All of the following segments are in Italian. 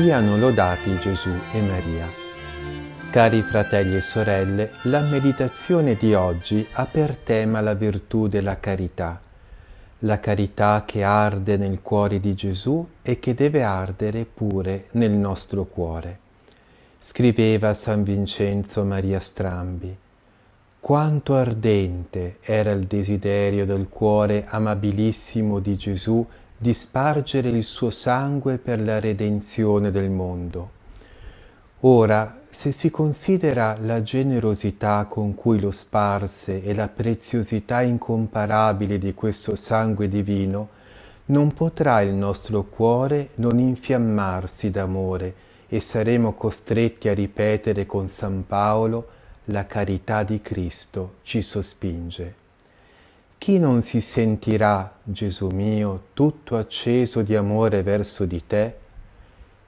Siano lodati Gesù e Maria. Cari fratelli e sorelle, la meditazione di oggi ha per tema la virtù della carità, la carità che arde nel cuore di Gesù e che deve ardere pure nel nostro cuore. Scriveva San Vincenzo Maria Strambi, quanto ardente era il desiderio del cuore amabilissimo di Gesù di spargere il suo sangue per la redenzione del mondo. Ora, se si considera la generosità con cui lo sparse e la preziosità incomparabile di questo sangue divino, non potrà il nostro cuore non infiammarsi d'amore e saremo costretti a ripetere con San Paolo la carità di Cristo ci sospinge. Chi non si sentirà, Gesù mio, tutto acceso di amore verso di te?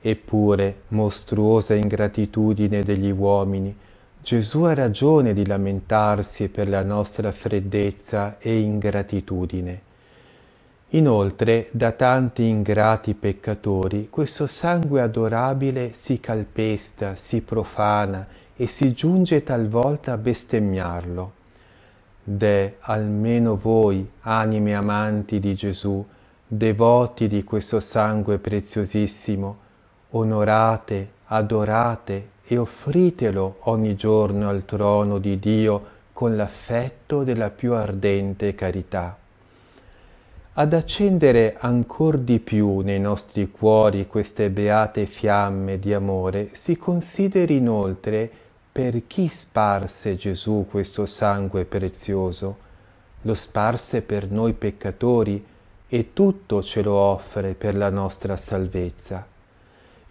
Eppure, mostruosa ingratitudine degli uomini, Gesù ha ragione di lamentarsi per la nostra freddezza e ingratitudine. Inoltre, da tanti ingrati peccatori, questo sangue adorabile si calpesta, si profana e si giunge talvolta a bestemmiarlo de almeno voi, anime amanti di Gesù, devoti di questo sangue preziosissimo, onorate, adorate e offritelo ogni giorno al trono di Dio con l'affetto della più ardente carità. Ad accendere ancor di più nei nostri cuori queste beate fiamme di amore si consideri inoltre per chi sparse Gesù questo sangue prezioso? Lo sparse per noi peccatori e tutto ce lo offre per la nostra salvezza.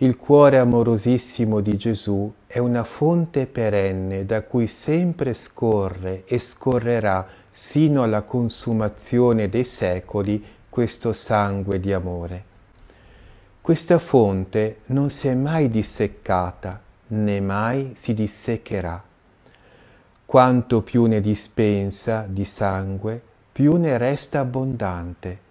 Il cuore amorosissimo di Gesù è una fonte perenne da cui sempre scorre e scorrerà sino alla consumazione dei secoli questo sangue di amore. Questa fonte non si è mai disseccata né mai si dissecherà. Quanto più ne dispensa di sangue, più ne resta abbondante,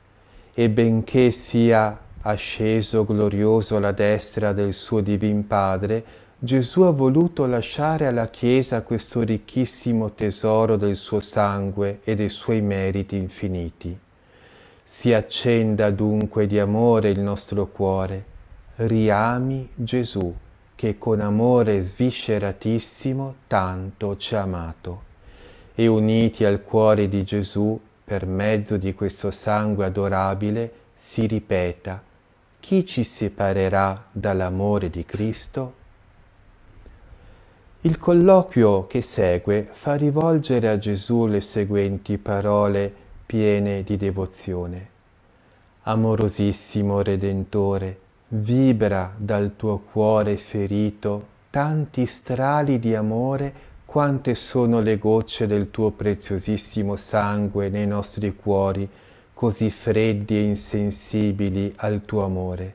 e benché sia asceso glorioso alla destra del suo Divin Padre, Gesù ha voluto lasciare alla Chiesa questo ricchissimo tesoro del suo sangue e dei suoi meriti infiniti. Si accenda dunque di amore il nostro cuore, riami Gesù che con amore svisceratissimo tanto ci ha amato e uniti al cuore di Gesù per mezzo di questo sangue adorabile si ripeta chi ci separerà dall'amore di Cristo? Il colloquio che segue fa rivolgere a Gesù le seguenti parole piene di devozione. Amorosissimo Redentore, vibra dal tuo cuore ferito tanti strali di amore quante sono le gocce del tuo preziosissimo sangue nei nostri cuori, così freddi e insensibili al tuo amore.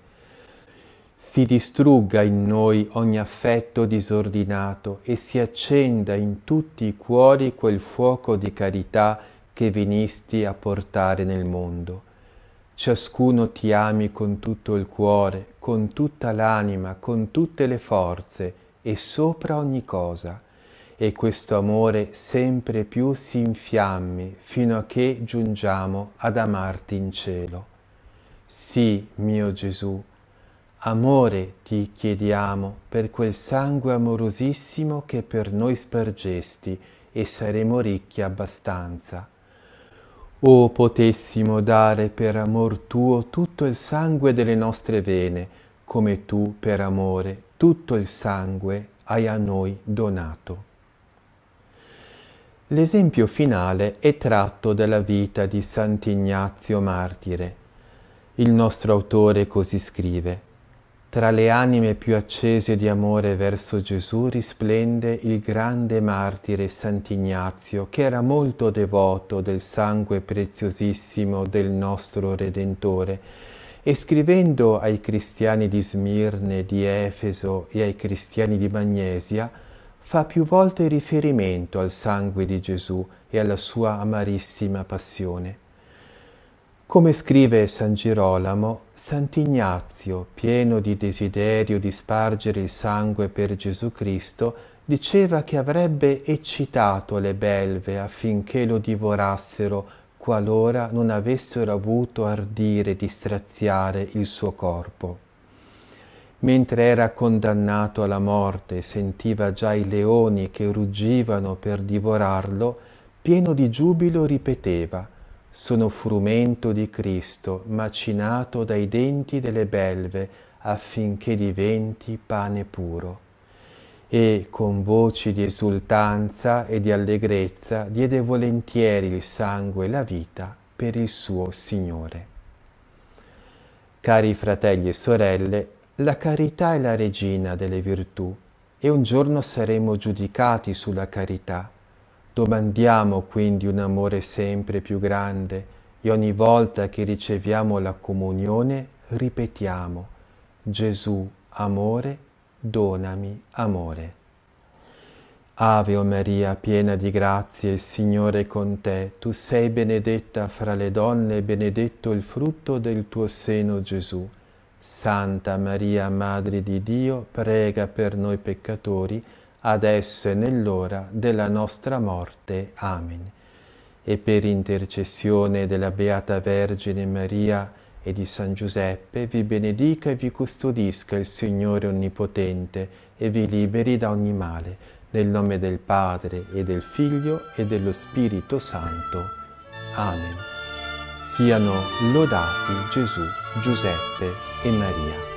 Si distrugga in noi ogni affetto disordinato e si accenda in tutti i cuori quel fuoco di carità che venisti a portare nel mondo Ciascuno ti ami con tutto il cuore, con tutta l'anima, con tutte le forze e sopra ogni cosa. E questo amore sempre più si infiammi fino a che giungiamo ad amarti in cielo. Sì, mio Gesù, amore ti chiediamo per quel sangue amorosissimo che per noi spargesti e saremo ricchi abbastanza o oh, potessimo dare per amor tuo tutto il sangue delle nostre vene, come tu per amore tutto il sangue hai a noi donato. L'esempio finale è tratto dalla vita di Sant'Ignazio Martire. Il nostro autore così scrive tra le anime più accese di amore verso Gesù risplende il grande martire Sant'Ignazio, che era molto devoto del sangue preziosissimo del nostro Redentore, e scrivendo ai cristiani di Smirne, di Efeso e ai cristiani di Magnesia, fa più volte riferimento al sangue di Gesù e alla sua amarissima passione. Come scrive San Girolamo, Sant'Ignazio, pieno di desiderio di spargere il sangue per Gesù Cristo, diceva che avrebbe eccitato le belve affinché lo divorassero qualora non avessero avuto ardire di straziare il suo corpo. Mentre era condannato alla morte, sentiva già i leoni che ruggivano per divorarlo, pieno di giubilo ripeteva sono frumento di Cristo, macinato dai denti delle belve, affinché diventi pane puro. E con voci di esultanza e di allegrezza diede volentieri il sangue e la vita per il suo Signore. Cari fratelli e sorelle, la carità è la regina delle virtù e un giorno saremo giudicati sulla carità. Domandiamo quindi un amore sempre più grande e ogni volta che riceviamo la comunione ripetiamo Gesù amore, donami amore. Ave o Maria, piena di grazie, il Signore è con te. Tu sei benedetta fra le donne e benedetto il frutto del tuo seno, Gesù. Santa Maria, Madre di Dio, prega per noi peccatori, adesso e nell'ora della nostra morte. Amen. E per intercessione della Beata Vergine Maria e di San Giuseppe, vi benedica e vi custodisca il Signore Onnipotente e vi liberi da ogni male, nel nome del Padre e del Figlio e dello Spirito Santo. Amen. Siano lodati Gesù, Giuseppe e Maria.